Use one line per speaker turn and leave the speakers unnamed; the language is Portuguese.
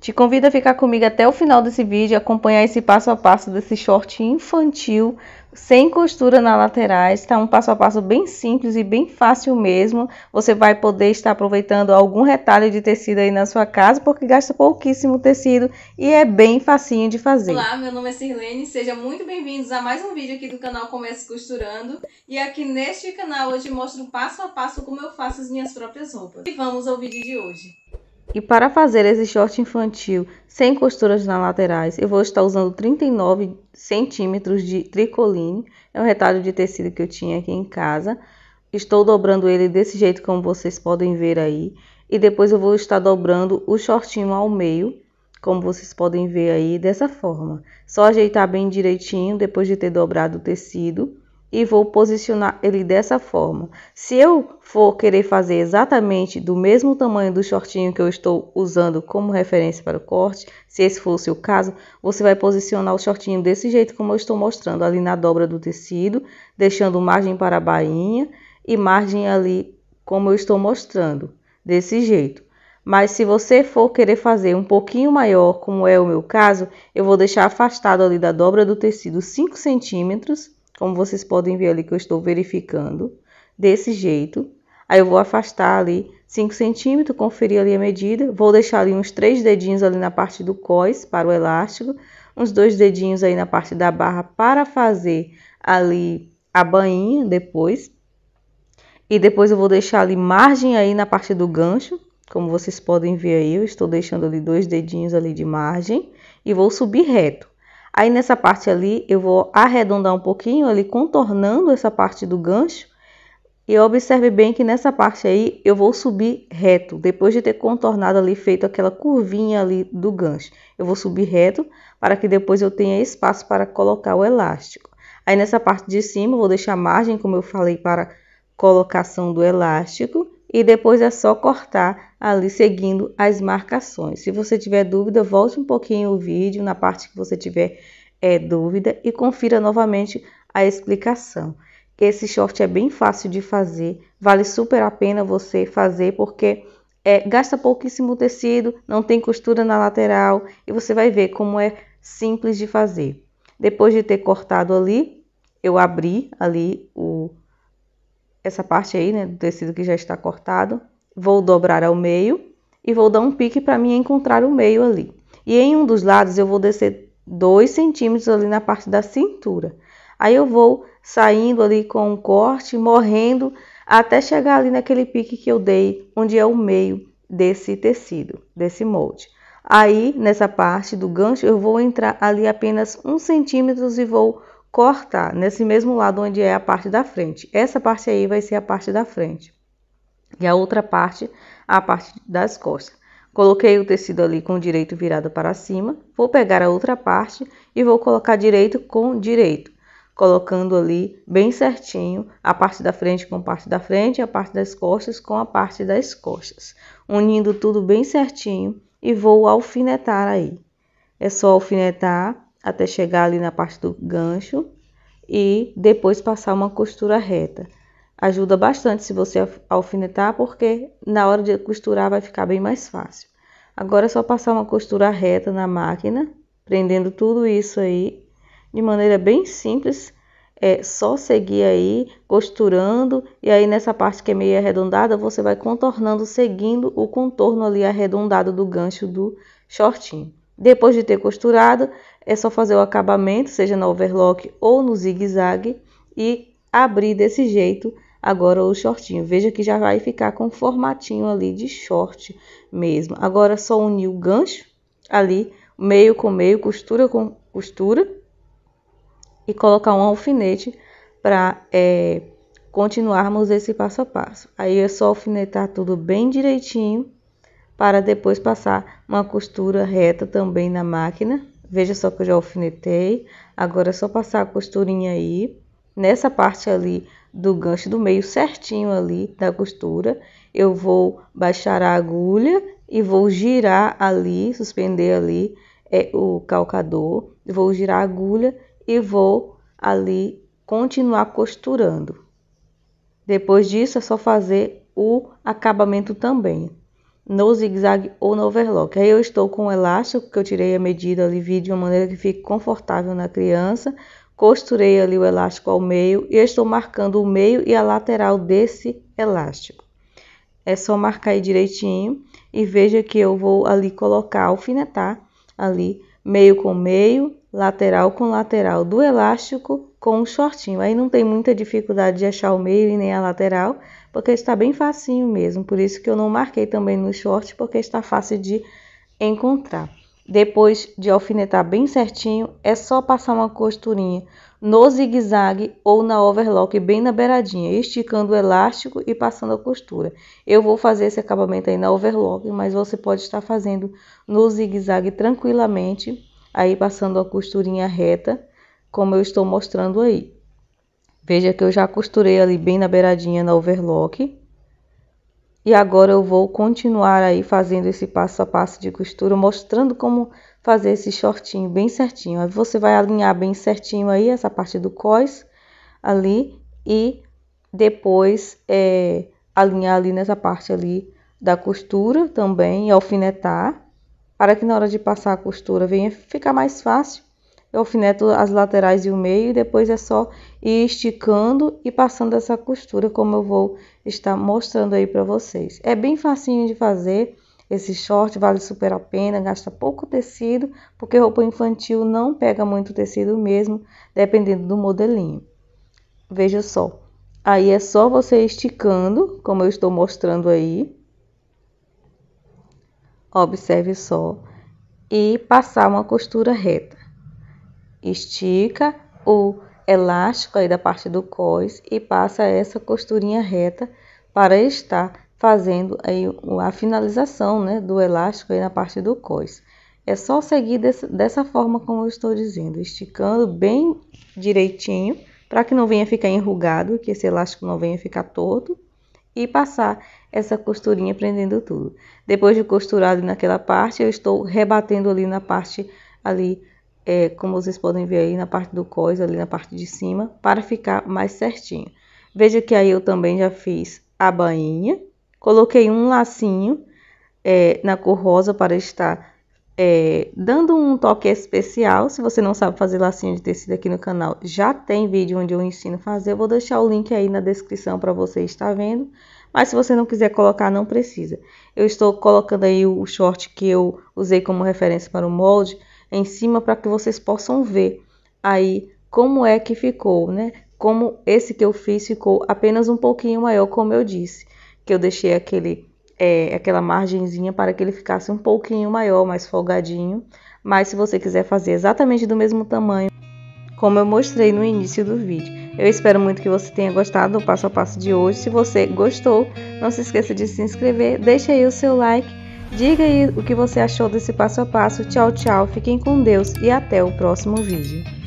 Te convido a ficar comigo até o final desse vídeo e acompanhar esse passo a passo desse short infantil sem costura na laterais, Está Um passo a passo bem simples e bem fácil mesmo. Você vai poder estar aproveitando algum retalho de tecido aí na sua casa, porque gasta pouquíssimo tecido e é bem facinho de fazer. Olá, meu nome é Sirlene, sejam muito bem-vindos a mais um vídeo aqui do canal Comece Costurando. E aqui neste canal hoje mostro passo a passo como eu faço as minhas próprias roupas. E vamos ao vídeo de hoje. E para fazer esse short infantil sem costuras nas laterais, eu vou estar usando 39 centímetros de tricoline, é um retalho de tecido que eu tinha aqui em casa. Estou dobrando ele desse jeito como vocês podem ver aí. E depois eu vou estar dobrando o shortinho ao meio, como vocês podem ver aí, dessa forma. Só ajeitar bem direitinho depois de ter dobrado o tecido e vou posicionar ele dessa forma. Se eu for querer fazer exatamente do mesmo tamanho do shortinho que eu estou usando como referência para o corte, se esse fosse o caso, você vai posicionar o shortinho desse jeito como eu estou mostrando, ali na dobra do tecido, deixando margem para a bainha e margem ali como eu estou mostrando, desse jeito. Mas se você for querer fazer um pouquinho maior, como é o meu caso, eu vou deixar afastado ali da dobra do tecido 5 centímetros como vocês podem ver ali que eu estou verificando, desse jeito. Aí eu vou afastar ali 5 centímetros, conferir ali a medida, vou deixar ali uns três dedinhos ali na parte do cós para o elástico, uns dois dedinhos aí na parte da barra para fazer ali a bainha depois. E depois eu vou deixar ali margem aí na parte do gancho, como vocês podem ver aí, eu estou deixando ali dois dedinhos ali de margem e vou subir reto. Aí nessa parte ali, eu vou arredondar um pouquinho ali, contornando essa parte do gancho. E observe bem que nessa parte aí, eu vou subir reto. Depois de ter contornado ali, feito aquela curvinha ali do gancho. Eu vou subir reto, para que depois eu tenha espaço para colocar o elástico. Aí nessa parte de cima, vou deixar margem, como eu falei, para colocação do elástico e depois é só cortar ali seguindo as marcações. Se você tiver dúvida, volte um pouquinho o vídeo na parte que você tiver é, dúvida e confira novamente a explicação. Esse short é bem fácil de fazer, vale super a pena você fazer porque é, gasta pouquíssimo tecido, não tem costura na lateral e você vai ver como é simples de fazer. Depois de ter cortado ali, eu abri ali o essa parte aí, né, do tecido que já está cortado, vou dobrar ao meio e vou dar um pique para mim encontrar o meio ali. E em um dos lados eu vou descer 2 centímetros ali na parte da cintura. Aí eu vou saindo ali com um corte, morrendo, até chegar ali naquele pique que eu dei, onde é o meio desse tecido, desse molde. Aí, nessa parte do gancho, eu vou entrar ali apenas um centímetro e vou cortar nesse mesmo lado onde é a parte da frente. Essa parte aí vai ser a parte da frente. E a outra parte, a parte das costas. Coloquei o tecido ali com o direito virado para cima. Vou pegar a outra parte e vou colocar direito com direito. Colocando ali bem certinho a parte da frente com a parte da frente, a parte das costas com a parte das costas. Unindo tudo bem certinho e vou alfinetar aí. É só alfinetar até chegar ali na parte do gancho e depois passar uma costura reta. Ajuda bastante se você alfinetar, porque na hora de costurar vai ficar bem mais fácil. Agora é só passar uma costura reta na máquina, prendendo tudo isso aí de maneira bem simples. É só seguir aí costurando e aí nessa parte que é meio arredondada você vai contornando seguindo o contorno ali arredondado do gancho do shortinho. Depois de ter costurado, é só fazer o acabamento, seja na overlock ou no zigue-zague, e abrir desse jeito agora o shortinho. Veja que já vai ficar com um formatinho ali de short mesmo. Agora só unir o gancho ali, meio com meio, costura com costura, e colocar um alfinete para é, continuarmos esse passo a passo. Aí é só alfinetar tudo bem direitinho para depois passar uma costura reta também na máquina Veja só que eu já alfinetei. Agora é só passar a costurinha aí, nessa parte ali do gancho do meio, certinho ali da costura. Eu vou baixar a agulha e vou girar ali, suspender ali é, o calcador. Vou girar a agulha e vou ali continuar costurando. Depois disso é só fazer o acabamento também no zigue-zague ou no overlock. Aí eu estou com o elástico que eu tirei a medida ali, vi de uma maneira que fique confortável na criança. Costurei ali o elástico ao meio e estou marcando o meio e a lateral desse elástico. É só marcar aí direitinho e veja que eu vou ali colocar, alfinetar ali meio com meio, lateral com lateral do elástico com o um shortinho. Aí não tem muita dificuldade de achar o meio e nem a lateral, porque está bem facinho mesmo, por isso que eu não marquei também no short, porque está fácil de encontrar. Depois de alfinetar bem certinho, é só passar uma costurinha no zigue-zague ou na overlock, bem na beiradinha, esticando o elástico e passando a costura. Eu vou fazer esse acabamento aí na overlock, mas você pode estar fazendo no zigue-zague tranquilamente, aí passando a costurinha reta, como eu estou mostrando aí. Veja que eu já costurei ali bem na beiradinha na overlock. E agora eu vou continuar aí fazendo esse passo a passo de costura, mostrando como fazer esse shortinho bem certinho. Aí você vai alinhar bem certinho aí essa parte do cós ali e depois é, alinhar ali nessa parte ali da costura também e alfinetar, para que na hora de passar a costura venha ficar mais fácil eu alfineto as laterais e o meio, e depois é só ir esticando e passando essa costura, como eu vou estar mostrando aí para vocês. É bem facinho de fazer, esse short vale super a pena, gasta pouco tecido, porque roupa infantil não pega muito tecido mesmo, dependendo do modelinho. Veja só, aí é só você esticando, como eu estou mostrando aí. Observe só, e passar uma costura reta. Estica o elástico aí da parte do cós e passa essa costurinha reta para estar fazendo aí a finalização né, do elástico aí na parte do cós. É só seguir desse, dessa forma como eu estou dizendo, esticando bem direitinho para que não venha ficar enrugado, que esse elástico não venha ficar torto e passar essa costurinha prendendo tudo. Depois de costurado naquela parte, eu estou rebatendo ali na parte ali é, como vocês podem ver aí na parte do cos, ali na parte de cima, para ficar mais certinho. Veja que aí eu também já fiz a bainha, coloquei um lacinho é, na cor rosa para estar é, dando um toque especial. Se você não sabe fazer lacinho de tecido aqui no canal, já tem vídeo onde eu ensino a fazer. Eu vou deixar o link aí na descrição para você estar vendo. Mas se você não quiser colocar, não precisa. Eu estou colocando aí o short que eu usei como referência para o molde em cima para que vocês possam ver aí como é que ficou, né? Como esse que eu fiz ficou apenas um pouquinho maior, como eu disse, que eu deixei aquele é, aquela margenzinha para que ele ficasse um pouquinho maior, mais folgadinho. Mas se você quiser fazer exatamente do mesmo tamanho, como eu mostrei no início do vídeo. Eu espero muito que você tenha gostado do passo a passo de hoje. Se você gostou, não se esqueça de se inscrever, deixe aí o seu like Diga aí o que você achou desse passo a passo. Tchau, tchau. Fiquem com Deus e até o próximo vídeo.